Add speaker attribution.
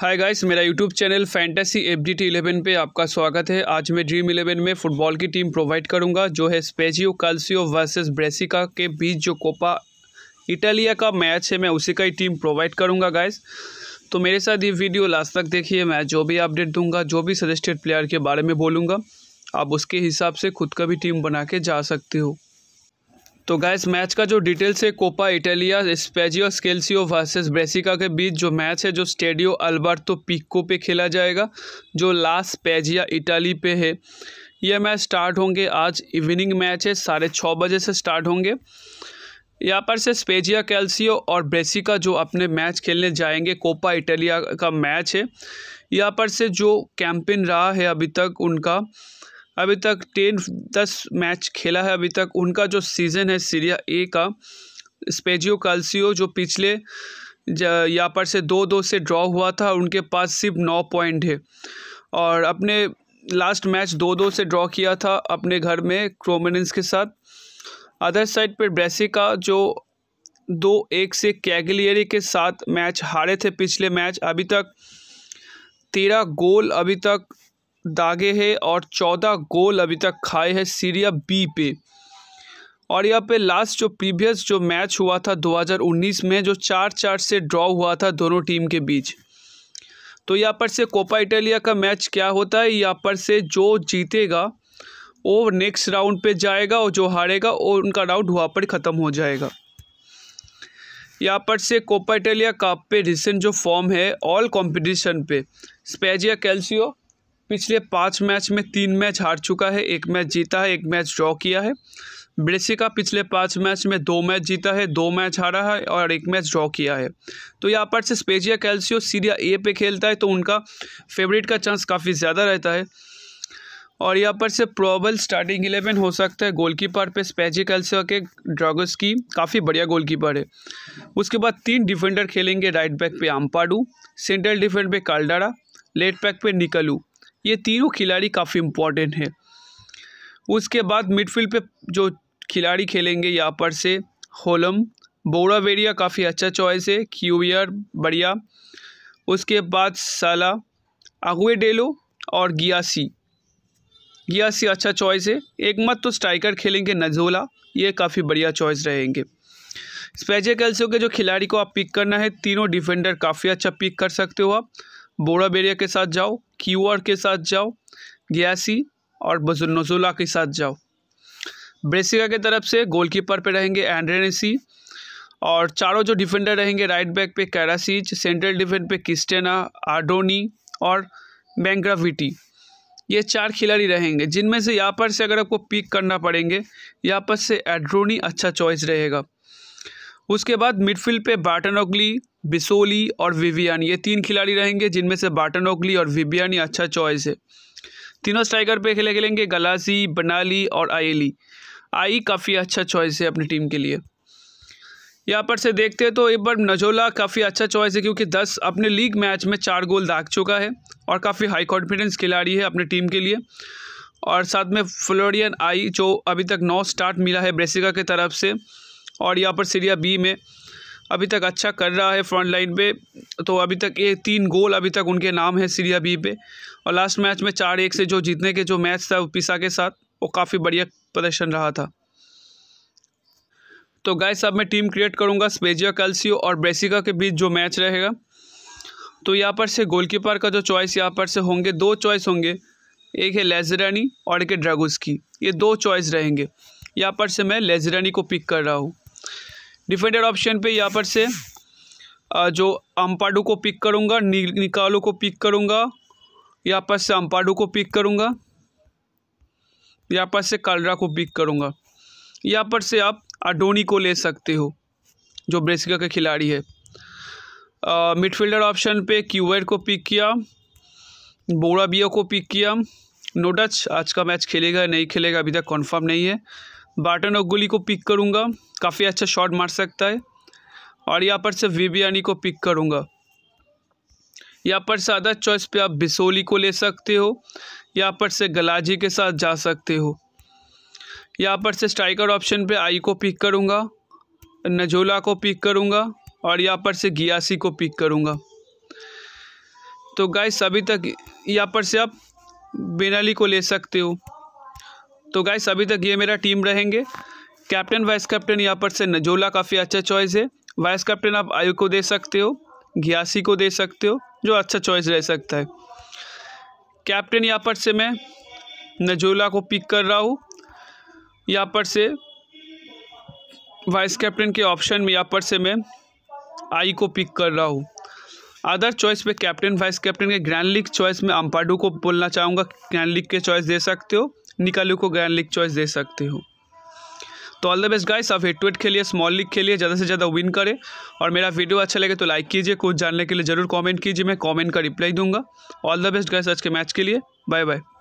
Speaker 1: हाय guys मेरा YouTube channel fantasy F D T eleven पर आपका स्वागत है आज मैं ड्रीम इलेवन में फुटबॉल की टीम प्रोवाइड करूंगा जो है स्पेजियो कल्सियो वर्सेस ब्रेसिका के बीच जो कोपा इटालिया का मैच है मैं उसी का ही टीम प्रोवाइड करूंगा गाइस तो मेरे साथ ये वीडियो लास्ट तक देखिए मैं जो भी अपडेट दूंगा जो भी सजेस्टेड प्लेयर के बारे में बोलूँगा आप उसके हिसाब से खुद का भी टीम बना के जा सकते हो तो गैस मैच का जो डिटेल्स है Coppa Italia Spezia Calcio versus Brescia के बीच जो मैच है जो स्टेडियो अल्बर्टो पिक्को पे खेला जाएगा जो लास्ट पेजिया इटाली पे है यह मैच स्टार्ट होंगे आज इवनिंग मैच है साढ़े छः बजे से स्टार्ट होंगे यहाँ पर से स्पेजिया कैल्सियो और ब्रेसिका जो अपने मैच खेलने जाएंगे कोपा इटालिया का मैच है यहाँ पर से जो कैंपिन रहा है अभी तक उनका अभी तक टेन दस मैच खेला है अभी तक उनका जो सीज़न है सीरिया ए का स्पेजियो काल्सियो जो पिछले यहाँ पर से दो दो से ड्रॉ हुआ था उनके पास सिर्फ नौ पॉइंट है और अपने लास्ट मैच दो दो से ड्रॉ किया था अपने घर में क्रोमिनस के साथ अदर साइड पर ब्रेसिका जो दो एक से कैगलियरी के साथ मैच हारे थे पिछले मैच अभी तक तेरह गोल अभी तक दागे हैं और चौदह गोल अभी तक खाए हैं सीरिया बी पे और यहाँ पे लास्ट जो प्रीवियस जो मैच हुआ था 2019 में जो चार चार से ड्रॉ हुआ था दोनों टीम के बीच तो यहाँ पर से कोपा इटालिया का मैच क्या होता है यहाँ पर से जो जीतेगा वो नेक्स्ट राउंड पे जाएगा और जो हारेगा वो उनका राउंड वहाँ पर ख़त्म हो जाएगा यहाँ पर से कोपा इटालिया कप पे रिसेंट जो फॉर्म है ऑल कॉम्पिटिशन पे स्पेजिया कैल्सियो पिछले पाँच मैच में तीन मैच हार चुका है एक मैच जीता है एक मैच ड्रॉ किया है ब्रेसिका पिछले पाँच मैच में दो मैच जीता है दो मैच हारा है और एक मैच ड्रॉ किया है तो यहाँ पर से स्पेजिया कैल्सियो सीरिया ए पे खेलता है तो उनका फेवरेट का चांस काफ़ी ज़्यादा रहता है और यहाँ पर से प्रोबल स्टार्टिंग इलेवन हो सकता है गोलकीपर पे स्पेजी कैल्सियो के ड्रॉगस की काफ़ी बढ़िया गोलकीपर है उसके बाद तीन डिफेंडर खेलेंगे राइट बैक पे आमपाडू सेंट्रल डिफेंड पे कालडारा लेफ्ट बैक पे निकलू ये तीनों खिलाड़ी काफ़ी इम्पोर्टेंट हैं उसके बाद मिडफील्ड पे जो खिलाड़ी खेलेंगे यहाँ पर से होलम बोरा वेरिया काफ़ी अच्छा चॉइस है क्यूवियर बढ़िया उसके बाद साला अगुए डेलो और गियासी गियासी अच्छा चॉइस है एक मत तो स्ट्राइकर खेलेंगे नजोला ये काफ़ी बढ़िया चॉइस रहेंगे स्पेजे कैल्सियो के जो खिलाड़ी को आप पिक करना है तीनों डिफेंडर काफ़ी अच्छा पिक कर सकते हो आप बोरा बेरिया के साथ जाओ क्यूआर के साथ जाओ गयासी और बजुलनजुला के साथ जाओ ब्रेसिका के तरफ से गोलकीपर पे रहेंगे एंड्रेनेसी और चारों जो डिफेंडर रहेंगे राइट बैक पे कैरासीच सेंट्रल डिफेंस पे किस्टेना आडोनी और बैंक्राविटी ये चार खिलाड़ी रहेंगे जिनमें से यहाँ पर से अगर आपको पिक करना पड़ेंगे यहाँ पर से एड्रोनी अच्छा चॉइस रहेगा उसके बाद मिडफील्ड पे बाटनोगली बिसोली और विवियन ये तीन खिलाड़ी रहेंगे जिनमें से बाटन ओकली और विवियन अच्छा चॉइस है तीनों स्ट्राइकर पे खेले खेलेंगे गलासी बनाली और आयली आई काफ़ी अच्छा चॉइस है अपनी टीम के लिए यहाँ पर से देखते हैं तो एक बार नजोला काफ़ी अच्छा चॉइस है क्योंकि दस अपने लीग मैच में चार गोल दाग चुका है और काफ़ी हाई कॉन्फिडेंस खिलाड़ी है अपनी टीम के लिए और साथ में फ्लोरियन आई जो अभी तक नौ स्टार्ट मिला है ब्रेसिका की तरफ से और यहाँ पर सीरिया बी में अभी तक अच्छा कर रहा है फ्रंट लाइन पे तो अभी तक ये तीन गोल अभी तक उनके नाम है सीरिया बी पे और लास्ट मैच में चार एक से जो जीतने के जो मैच था पिसा के साथ वो काफ़ी बढ़िया प्रदर्शन रहा था तो गाय साहब मैं टीम क्रिएट करूँगा स्पेजिया कैल्सियो और ब्रेसिका के बीच जो मैच रहेगा तो यहाँ पर से गोलकीपर का जो चॉइस यहाँ पर से होंगे दो चॉइस होंगे एक है लेजरानी और एक है ड्रागोस की ये दो चॉइस रहेंगे यहाँ पर से मैं लेजरानी को पिक कर रहा हूँ डिफेंडेड ऑप्शन पे यहाँ पर से जो अम्पाडू को पिक करूँगा निकालो को पिक करूँगा यहाँ पर से अम्पाडू को पिक करूँगा यहाँ पर से कलरा को पिक करूँगा यहाँ पर से आप अडोनी को ले सकते हो जो ब्रेसिका का खिलाड़ी है मिडफील्डर ऑप्शन पे क्यूवेर को पिक किया बोरा बिया को पिक किया नोडच आज का मैच खेलेगा नहीं खेलेगा अभी तक कन्फर्म नहीं है बाटन और गुली को पिक करूँगा काफ़ी अच्छा शॉट मार सकता है और यहाँ पर से विबियानी को पिक करूँगा यहाँ पर से अदर चॉइस पे आप बिसोली को ले सकते हो यहाँ पर से गलाजी के साथ जा सकते हो यहाँ पर से स्ट्राइकर ऑप्शन पे आई को पिक करूँगा नजोला को पिक करूँगा और यहाँ पर से गियासी को पिक करूँगा तो गाय अभी तक यहाँ पर से आप बेनाली को ले सकते हो तो गाइस अभी तक ये मेरा टीम रहेंगे कैप्टन वाइस कैप्टन यहाँ पर से नजोला काफ़ी अच्छा चॉइस है वाइस कैप्टन आप आयु को दे सकते हो घियासी को दे सकते हो जो अच्छा चॉइस रह सकता है कैप्टन यहाँ पर से मैं नजोला को पिक कर रहा हूँ यहाँ पर से वाइस कैप्टन के ऑप्शन में यहाँ पर से मैं आई को पिक कर रहा हूँ अदर चॉइस पे कैप्टन वाइस कैप्टन के ग्रैंड लीग चॉइस में अम्पाडू को बोलना चाहूँगा ग्रैंड लीग के चॉइस दे सकते हो निकालू को गैन लीग चॉइस दे सकते हो तो ऑल द बेस्ट गाइस आप हेड टू हेड खेलिए स्मॉल लीग खेलिए ज़्यादा से ज़्यादा विन करें और मेरा वीडियो अच्छा लगे तो लाइक कीजिए कुछ जानने के लिए ज़रूर कमेंट कीजिए मैं कमेंट का रिप्लाई दूंगा ऑल द बेस्ट गाइस आज के मैच के लिए बाय बाय